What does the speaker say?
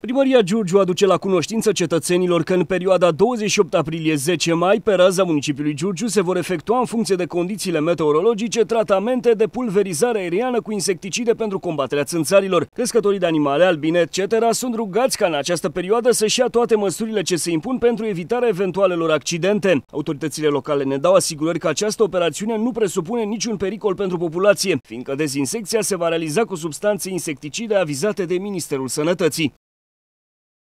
Primăria Giurgiu aduce la cunoștință cetățenilor că în perioada 28 aprilie-10 mai, pe raza municipiului Giurgiu, se vor efectua în funcție de condițiile meteorologice tratamente de pulverizare aeriană cu insecticide pentru combaterea țânțarilor. Crescătorii de animale, albine, etc. sunt rugați ca în această perioadă să-și ia toate măsurile ce se impun pentru evitarea eventualelor accidente. Autoritățile locale ne dau asigurări că această operațiune nu presupune niciun pericol pentru populație, fiindcă dezinsecția se va realiza cu substanțe insecticide avizate de Ministerul Sănătății.